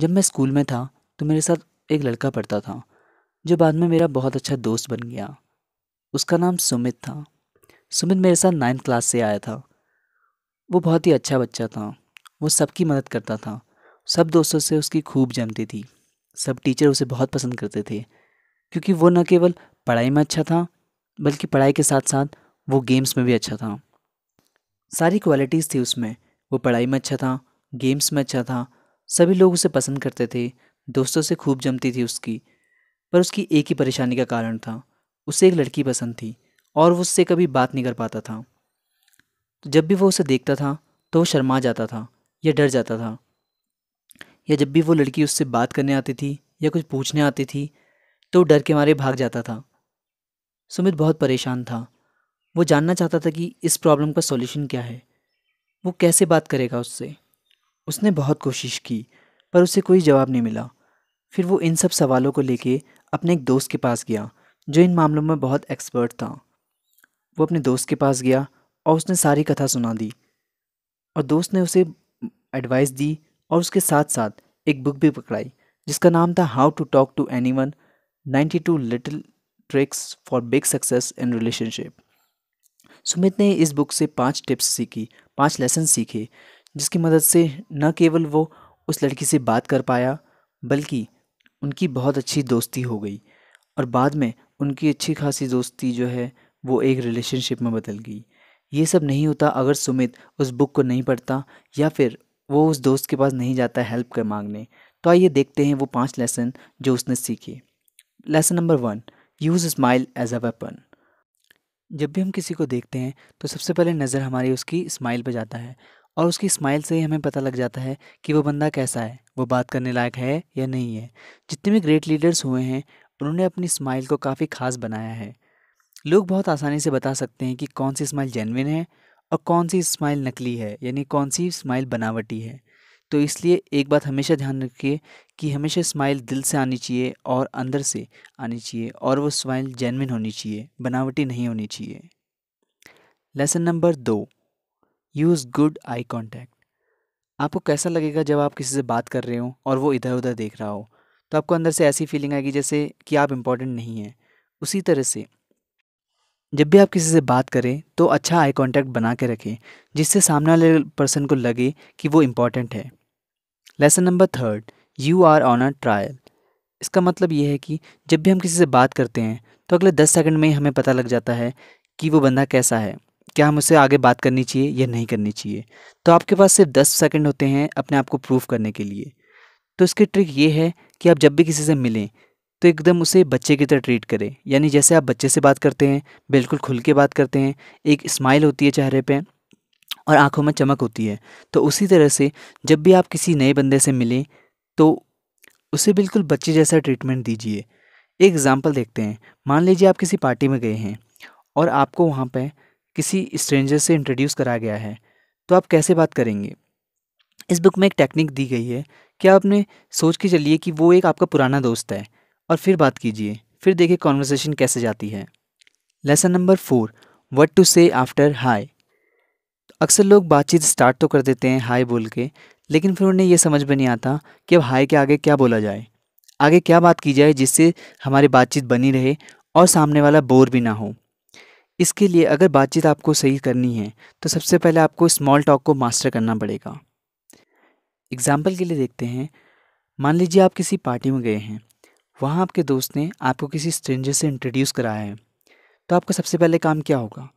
जब मैं स्कूल में था तो मेरे साथ एक लड़का पढ़ता था जो बाद में मेरा बहुत अच्छा दोस्त बन गया उसका नाम सुमित था सुमित मेरे साथ नाइन्थ क्लास से आया था वो बहुत ही अच्छा बच्चा था वो सबकी मदद करता था सब दोस्तों से उसकी खूब जमती थी सब टीचर उसे बहुत पसंद करते थे क्योंकि वो न केवल पढ़ाई में अच्छा था बल्कि पढ़ाई के साथ साथ वो गेम्स में भी अच्छा था सारी क्वालिटीज़ थी उसमें वो पढ़ाई में अच्छा था गेम्स में अच्छा था सभी लोग उसे पसंद करते थे दोस्तों से खूब जमती थी उसकी पर उसकी एक ही परेशानी का कारण था उसे एक लड़की पसंद थी और वो उससे कभी बात नहीं कर पाता था तो जब भी वो उसे देखता था तो वो शर्मा जाता था या डर जाता था या जब भी वो लड़की उससे बात करने आती थी या कुछ पूछने आती थी तो डर के मारे भाग जाता था सुमित बहुत परेशान था वो जानना चाहता था कि इस प्रॉब्लम का सॉल्यूशन क्या है वो कैसे बात करेगा उससे उसने बहुत कोशिश की पर उसे कोई जवाब नहीं मिला फिर वो इन सब सवालों को लेके अपने एक दोस्त के पास गया जो इन मामलों में बहुत एक्सपर्ट था वो अपने दोस्त के पास गया और उसने सारी कथा सुना दी और दोस्त ने उसे एडवाइस दी और उसके साथ साथ एक बुक भी पकड़ाई जिसका नाम था how to talk to anyone ninety two little tricks for big success in relationship Sumit ने इस बुक से पांच टिप्स सीखी पांच लेसन सीखे जिसकी मदद से न केवल वो उस लड़की से बात कर पाया बल्कि उनकी बहुत अच्छी दोस्ती हो गई और बाद में उनकी अच्छी खासी दोस्ती जो है वो एक रिलेशनशिप में बदल गई ये सब नहीं होता अगर सुमित उस बुक को नहीं पढ़ता या फिर वो उस दोस्त के पास नहीं जाता हेल्प कर मांगने तो आइए देखते हैं वो पांच लेसन जो उसने सीखे lesson number one use smile as a weapon जब भी हम किसी को देखते हैं तो सबसे पहले नज़र हमारी उसकी स्माइल पर जाता है और उसकी स्माइल से ही हमें पता लग जाता है कि वो बंदा कैसा है वो बात करने लायक है या नहीं है जितने भी ग्रेट लीडर्स हुए हैं उन्होंने अपनी स्माइल को काफ़ी खास बनाया है लोग बहुत आसानी से बता सकते हैं कि कौन सी स्माइल जेनविन है और कौन सी स्माइल नकली है यानी कौन सी स्माइल बनावटी है तो इसलिए एक बात हमेशा ध्यान रखिए कि हमेशा स्माइल दिल से आनी चाहिए और अंदर से आनी चाहिए और वो स्माइल जेनविन होनी चाहिए बनावटी नहीं होनी चाहिए लेसन नंबर दो यूज़ गुड आई कॉन्टैक्ट आपको कैसा लगेगा जब आप किसी से बात कर रहे हो और वो इधर उधर देख रहा हो तो आपको अंदर से ऐसी फीलिंग आएगी जैसे कि आप इम्पॉर्टेंट नहीं हैं उसी तरह से जब भी आप किसी से बात करें तो अच्छा आई कांटेक्ट बना के रखें जिससे सामने वाले पर्सन को लगे कि वो इम्पॉर्टेंट है lesson number third you are on a trial इसका मतलब ये है कि जब भी हम किसी से बात करते हैं तो अगले दस सेकंड में ही हमें पता लग जाता है कि वो बंदा कैसा है क्या हम उसे आगे बात करनी चाहिए या नहीं करनी चाहिए तो आपके पास सिर्फ दस सेकेंड होते हैं अपने आप को प्रूफ करने के लिए तो इसकी ट्रिक ये है कि आप जब भी किसी से मिलें तो एकदम उसे बच्चे की तरह ट्रीट करें यानी जैसे आप बच्चे से बात करते हैं बिल्कुल खुल के बात करते हैं एक स्माइल होती है चेहरे पे और आंखों में चमक होती है तो उसी तरह से जब भी आप किसी नए बंदे से मिलें तो उसे बिल्कुल बच्चे जैसा ट्रीटमेंट दीजिए एक एग्ज़ाम्पल देखते हैं मान लीजिए आप किसी पार्टी में गए हैं और आपको वहाँ पर किसी स्ट्रेंजर से इंट्रोड्यूस कराया गया है तो आप कैसे बात करेंगे इस बुक में एक टेक्निक दी गई है कि आपने सोच के चलिए कि वो एक आपका पुराना दोस्त है और फिर बात कीजिए फिर देखिए कॉन्वर्सेशन कैसे जाती है lesson number four what to say after hi अक्सर लोग बातचीत स्टार्ट तो कर देते हैं हाई बोल के लेकिन फिर उन्हें यह समझ में नहीं आता कि अब हाई के आगे क्या बोला जाए आगे क्या बात की जाए जिससे हमारी बातचीत बनी रहे और सामने वाला बोर भी ना हो इसके लिए अगर बातचीत आपको सही करनी है तो सबसे पहले आपको स्मॉल टॉक को मास्टर करना पड़ेगा एग्ज़ाम्पल के लिए देखते हैं मान लीजिए आप किसी पार्टी में गए हैं वहाँ आपके दोस्त ने आपको किसी स्ट्रेंजर से इंट्रोड्यूस कराया है तो आपका सबसे पहले काम क्या होगा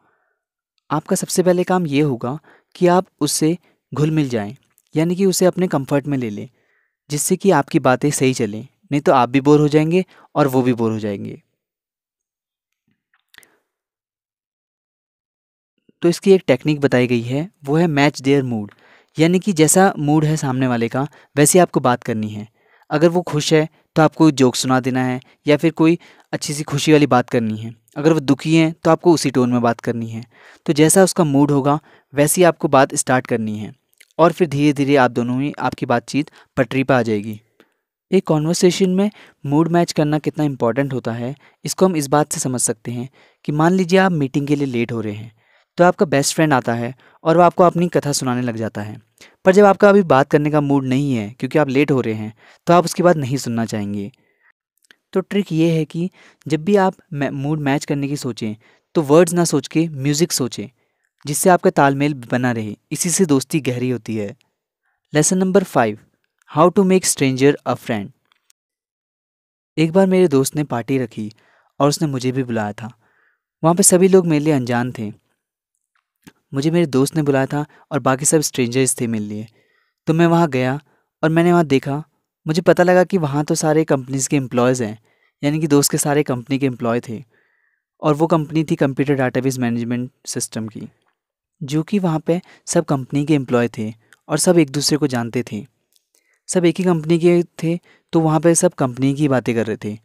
आपका सबसे पहले काम ये होगा कि आप उससे घुल मिल जाएँ यानी कि उसे अपने कंफर्ट में ले लें जिससे कि आपकी बातें सही चलें नहीं तो आप भी बोर हो जाएंगे और वो भी बोर हो जाएंगे तो इसकी एक टेक्निक बताई गई है वो है मैच देयर मूड यानी कि जैसा मूड है सामने वाले का वैसे आपको बात करनी है अगर वो खुश है तो आपको जोक सुना देना है या फिर कोई अच्छी सी खुशी वाली बात करनी है अगर वो दुखी हैं तो आपको उसी टोन में बात करनी है तो जैसा उसका मूड होगा वैसी आपको बात स्टार्ट करनी है और फिर धीरे धीरे आप दोनों ही आपकी बातचीत पटरी पर आ जाएगी एक कॉन्वर्सेशन में मूड मैच करना कितना इम्पॉर्टेंट होता है इसको हम इस बात से समझ सकते हैं कि मान लीजिए आप मीटिंग के लिए लेट हो रहे हैं तो आपका बेस्ट फ्रेंड आता है और वह आपको अपनी कथा सुनाने लग जाता है पर जब आपका अभी बात करने का मूड नहीं है क्योंकि आप लेट हो रहे हैं तो आप उसकी बात नहीं सुनना चाहेंगे तो ट्रिक ये है कि जब भी आप मूड मैच करने की सोचें तो वर्ड्स ना सोच के म्यूज़िक सोचें जिससे आपका तालमेल बना रहे इसी से दोस्ती गहरी होती है lesson number five how to make stranger a friend एक बार मेरे दोस्त ने पार्टी रखी और उसने मुझे भी बुलाया था वहाँ पर सभी लोग मेरे लिए अनजान थे मुझे मेरे दोस्त ने बुलाया था और बाकी सब स्ट्रेंजर्स थे मेरे लिए तो मैं वहाँ गया और मैंने वहाँ देखा मुझे पता लगा कि वहाँ तो सारे कंपनीज़ के एम्प्लॉयज़ हैं यानी कि दोस्त के सारे कंपनी के एम्प्लॉय थे और वो कंपनी थी कंप्यूटर डाटाबेस मैनेजमेंट सिस्टम की जो कि वहाँ पे सब कंपनी के एम्प्लॉय थे और सब एक दूसरे को जानते थे सब एक ही कंपनी के थे तो वहाँ पे सब कंपनी की बातें कर रहे थे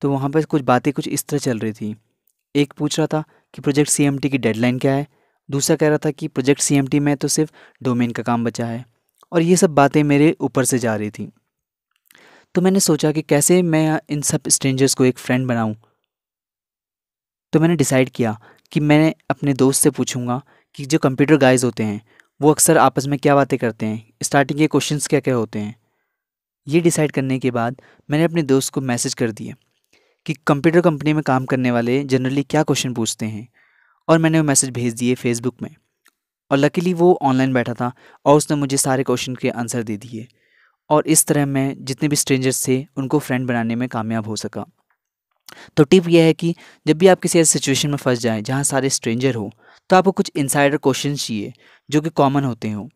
तो वहाँ पे कुछ बातें कुछ इस तरह चल रही थी एक पूछ रहा था कि प्रोजेक्ट सी की डेडलाइन क्या है दूसरा कह रहा था कि प्रोजेक्ट सीएमटी में तो सिर्फ डोमेन का काम बचा है और ये सब बातें मेरे ऊपर से जा रही थी तो मैंने सोचा कि कैसे मैं इन सब स्ट्रेंजर्स को एक फ्रेंड बनाऊं तो मैंने डिसाइड किया कि मैं अपने दोस्त से पूछूंगा कि जो कंप्यूटर गाइज होते हैं वो अक्सर आपस में क्या बातें करते हैं स्टार्टिंग के क्वेश्चन क्या क्या होते हैं ये डिसाइड करने के बाद मैंने अपने दोस्त को मैसेज कर दिया कि कंप्यूटर कंपनी में काम करने वाले जनरली क्या क्वेश्चन पूछते हैं और मैंने वो मैसेज भेज दिए फेसबुक में और लकीली वो ऑनलाइन बैठा था और उसने मुझे सारे क्वेश्चन के आंसर दे दिए और इस तरह मैं जितने भी स्ट्रेंजर्स थे उनको फ्रेंड बनाने में कामयाब हो सका तो टिप यह है कि जब भी आप किसी ऐसी सिचुएशन में फंस जाएं जहाँ सारे स्ट्रेंजर हो तो आपको कुछ इनसाइडर क्वेश्चन चाहिए जो कि कॉमन होते हों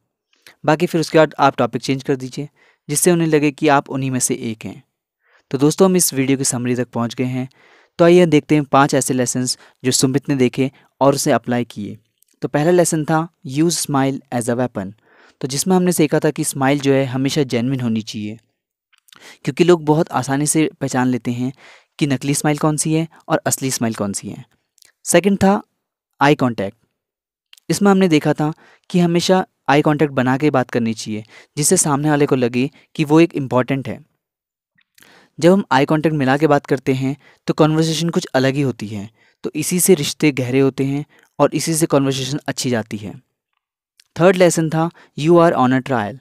बाकी फिर उसके बाद आप टॉपिक चेंज कर दीजिए जिससे उन्हें लगे कि आप उन्हीं में से एक हैं तो दोस्तों हम इस वीडियो की समरी तक पहुँच गए हैं तो आइए देखते हैं पाँच ऐसे लेसन्स जो सुमित ने देखे और उसे अप्लाई किए तो पहला लेसन था use smile as a weapon तो जिसमें हमने सीखा था कि स्माइल जो है हमेशा जेनविन होनी चाहिए क्योंकि लोग बहुत आसानी से पहचान लेते हैं कि नकली स्माइल कौन सी है और असली स्माइल कौन सी है सेकंड था आई कांटेक्ट इसमें हमने देखा था कि हमेशा आई कांटेक्ट बना के बात करनी चाहिए जिससे सामने वाले को लगे कि वो एक इम्पॉर्टेंट है जब हम आई कांटेक्ट मिला के बात करते हैं तो कॉन्वर्सेशन कुछ अलग ही होती है तो इसी से रिश्ते गहरे होते हैं और इसी से कॉन्वर्सेशन अच्छी जाती है थर्ड लेसन था you are on a trial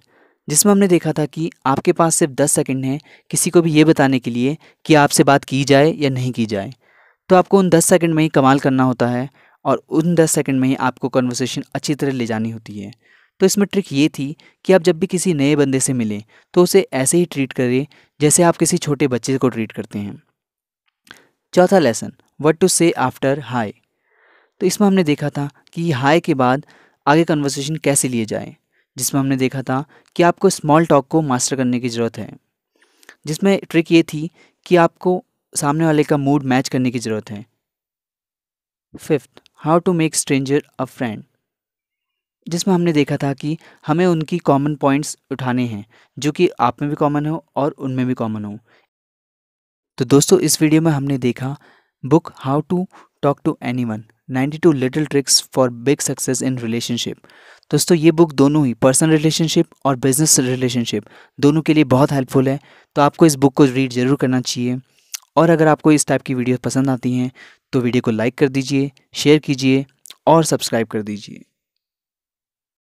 जिसमें हमने देखा था कि आपके पास सिर्फ दस सेकेंड हैं किसी को भी ये बताने के लिए कि आपसे बात की जाए या नहीं की जाए तो आपको उन दस सेकेंड में ही कमाल करना होता है और उन दस सेकेंड में ही आपको कन्वर्सेशन अच्छी तरह ले जानी होती है तो इसमें ट्रिक ये थी कि आप जब भी किसी नए बंदे से मिलें तो उसे ऐसे ही ट्रीट करें जैसे आप किसी छोटे बच्चे को ट्रीट करते हैं चौथा lesson what to say after hi तो इसमें हमने देखा था कि हाई के बाद आगे कन्वर्सेशन कैसे लिए जाए जिसमें हमने देखा था कि आपको स्मॉल टॉक को मास्टर करने की ज़रूरत है जिसमें ट्रिक ये थी कि आपको सामने वाले का मूड मैच करने की ज़रूरत है fifth how to make stranger a friend जिसमें हमने देखा था कि हमें उनकी कॉमन पॉइंट्स उठाने हैं जो कि आप में भी कॉमन हो और उनमें भी कॉमन हो तो दोस्तों इस वीडियो में हमने देखा book how to talk to anyone ninety two little tricks for big success in relationship दोस्तों ये बुक दोनों ही पर्सनल रिलेशनशिप और बिजनेस रिलेशनशिप दोनों के लिए बहुत हेल्पफुल है तो आपको इस बुक को रीड ज़रूर करना चाहिए और अगर आपको इस टाइप की वीडियो पसंद आती हैं तो वीडियो को लाइक कर दीजिए शेयर कीजिए और सब्सक्राइब कर दीजिए